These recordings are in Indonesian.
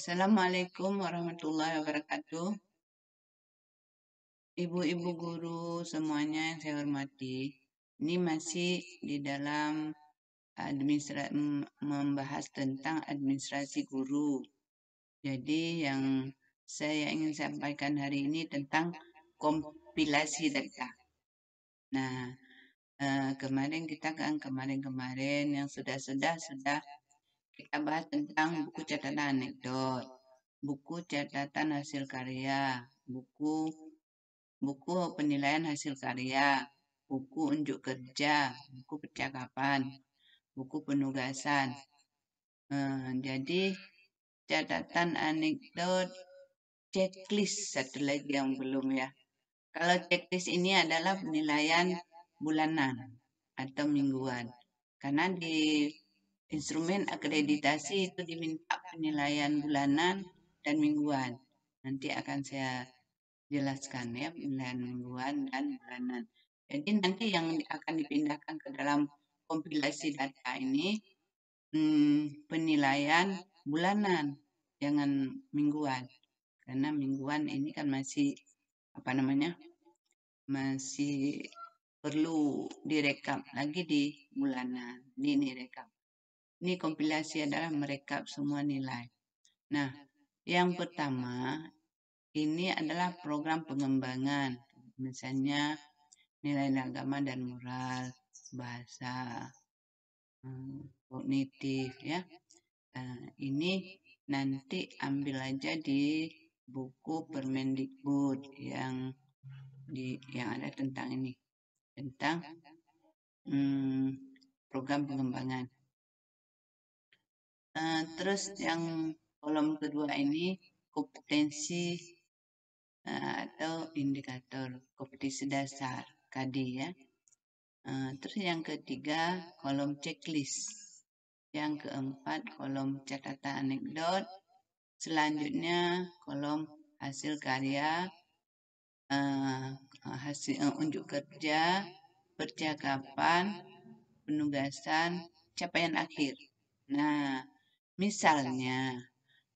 Assalamualaikum warahmatullahi wabarakatuh. Ibu-ibu guru semuanya yang saya hormati, ini masih di dalam administra membahas tentang administrasi guru. Jadi yang saya ingin sampaikan hari ini tentang kompilasi data. Nah, eh, kemarin kita kan kemarin-kemarin yang sudah-sudah sudah, -sudah, sudah kita bahas tentang buku catatan anekdot, buku catatan hasil karya, buku buku penilaian hasil karya, buku unjuk kerja, buku percakapan, buku penugasan. Hmm, jadi catatan anekdot checklist satu lagi yang belum ya. Kalau checklist ini adalah penilaian bulanan atau mingguan. Karena di Instrumen akreditasi itu diminta penilaian bulanan dan mingguan. Nanti akan saya jelaskan ya penilaian mingguan dan bulanan. Jadi nanti yang akan dipindahkan ke dalam kompilasi data ini hmm, penilaian bulanan, jangan mingguan. Karena mingguan ini kan masih apa namanya? masih perlu direkam lagi di bulanan, ini rekam. Ini kompilasi adalah merekap semua nilai. Nah, yang pertama ini adalah program pengembangan. Misalnya nilai agama dan moral, bahasa, eh, kognitif ya. Eh, ini nanti ambil aja di buku Permendikbud yang di yang ada tentang ini tentang hmm, program pengembangan. Eh, terus yang kolom kedua ini kompetensi uh, atau indikator kompetisi dasar KD ya. Uh, terus yang ketiga kolom checklist. Yang keempat kolom catatan anekdot. Selanjutnya kolom hasil karya, uh, hasil uh, unjuk kerja, percakapan, penugasan, capaian akhir. Nah, Misalnya,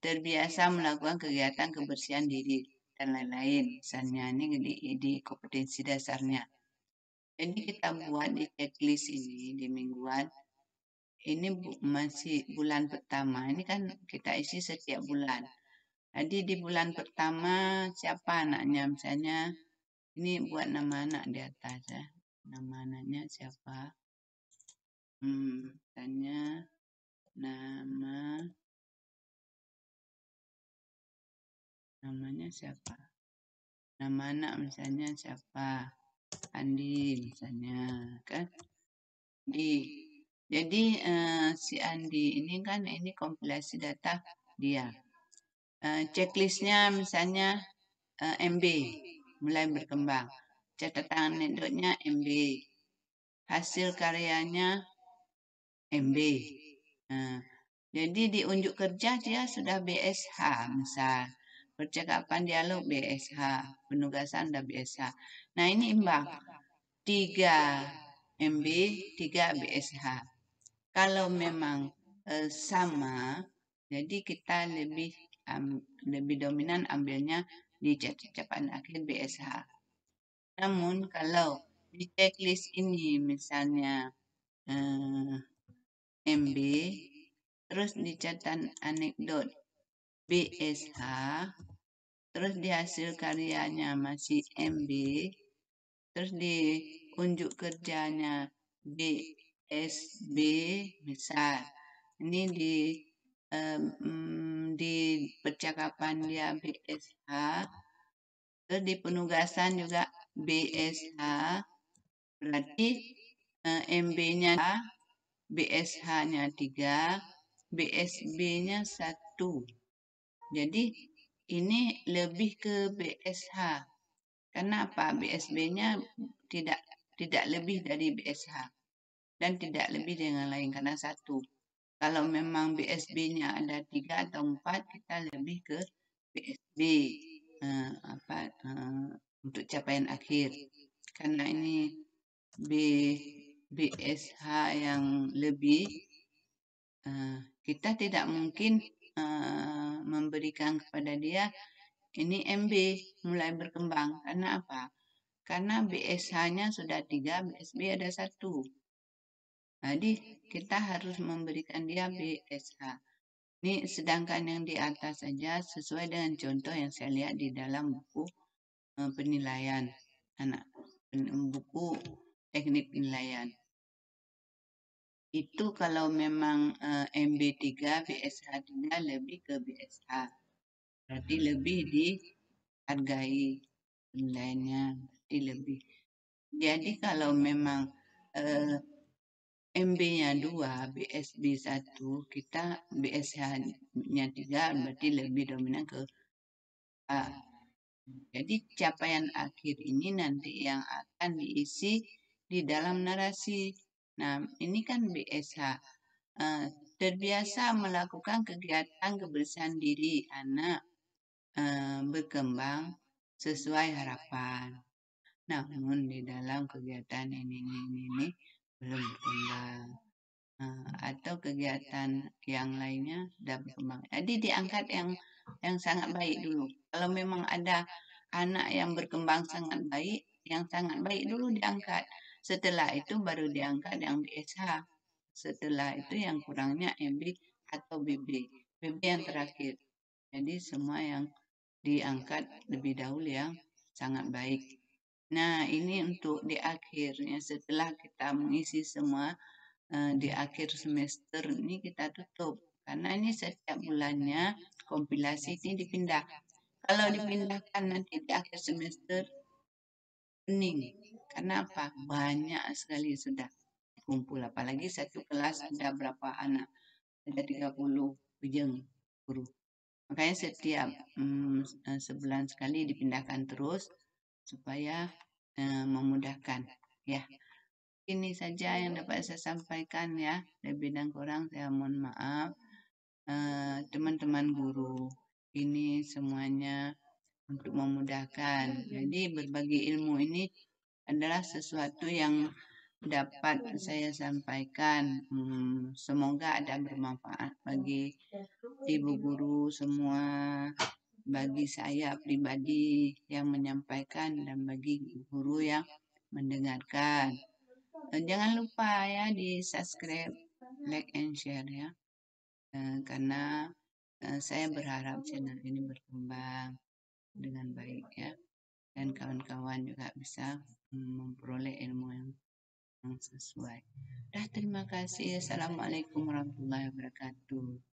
terbiasa melakukan kegiatan kebersihan diri dan lain-lain. Misalnya ini di, di kompetensi dasarnya. Jadi kita buat di checklist ini di mingguan. Ini bu, masih bulan pertama. Ini kan kita isi setiap bulan. Jadi di bulan pertama siapa anaknya misalnya ini buat nama anak di atas ya. Nama anaknya siapa? Hmm, tanya nama namanya siapa nama anak misalnya siapa Andi misalnya kan di jadi uh, si Andi ini kan ini kompilasi data dia uh, checklistnya misalnya uh, eh, MB mulai berkembang catatan anekdotnya MB hasil karyanya MB Nah, jadi di unjuk kerja dia sudah BSH misal. Percakapan dialog BSH, penugasan sudah BSH. Nah, ini imbang. 3 MB, 3 BSH. Kalau memang eh, sama, jadi kita lebih um, lebih dominan ambilnya di percakapan akhir BSH. Namun kalau di checklist ini misalnya eh, MB terus dicatat anekdot BSH terus di hasil karyanya masih MB terus di unjuk kerjanya BSB misal ini di um, di percakapan dia BSH terus di penugasan juga BSH berarti uh, eh, MB-nya BSH-nya 3, BSB-nya 1. Jadi ini lebih ke BSH. Karena apa? BSB-nya tidak tidak lebih dari BSH dan tidak lebih dengan lain karena satu. Kalau memang BSB-nya ada tiga atau empat, kita lebih ke BSB uh, eh, apa uh, untuk capaian akhir. Karena ini B BSH yang lebih, uh, kita tidak mungkin uh, memberikan kepada dia ini MB mulai berkembang. Karena apa? Karena BSH-nya sudah tiga, BSB ada satu. Jadi kita harus memberikan dia BSH. Ini sedangkan yang di atas saja sesuai dengan contoh yang saya lihat di dalam buku eh, penilaian anak buku teknik penilaian itu kalau memang uh, MB3 BSH3 lebih ke BSH berarti hmm. lebih dihargai nilainya berarti lebih jadi kalau memang uh, eh, MB-nya 2, BSB satu, kita BSH-nya tiga, berarti lebih dominan ke A. Jadi capaian akhir ini nanti yang akan diisi di dalam narasi Nah, ini kan BSH. Uh, eh, terbiasa melakukan kegiatan kebersihan diri anak uh, berkembang sesuai harapan. Nah, namun di dalam kegiatan ini ini ini, belum berkembang. Uh, atau kegiatan yang lainnya sudah berkembang. Jadi diangkat yang yang sangat baik dulu. Kalau memang ada anak yang berkembang sangat baik, yang sangat baik dulu diangkat. Setelah itu baru diangkat yang BSH. Setelah itu yang kurangnya MB atau BB. BB yang terakhir. Jadi semua yang diangkat lebih dahulu yang sangat baik. Nah, ini untuk di akhirnya setelah kita mengisi semua eh, di akhir semester ini kita tutup karena ini setiap bulannya kompilasi ini dipindah. Kalau dipindahkan nanti di akhir semester pening. Karena apa? Banyak sekali sudah kumpul. Apalagi satu kelas ada berapa anak? Ada 30 ujung guru. Makanya setiap mm, eh, sebulan sekali dipindahkan terus supaya eh, memudahkan. Ya, ini saja yang dapat saya sampaikan ya. Lebih dan kurang saya mohon maaf. Eh, teman-teman uh, teman -teman guru, ini semuanya untuk memudahkan. Iya, iya. Jadi berbagi ilmu ini adalah sesuatu yang dapat saya sampaikan. Hmm, semoga ada bermanfaat bagi ibu iya, guru semua, bagi saya pribadi yang menyampaikan dan bagi guru yang mendengarkan. Dan jangan lupa ya di subscribe, like and share ya. Eh, karena eh, saya berharap channel ini berkembang dengan baik ya dan kawan-kawan juga bisa hmm, memperoleh ilmu yang, yang sesuai. Dah terima kasih. Assalamualaikum warahmatullahi wabarakatuh.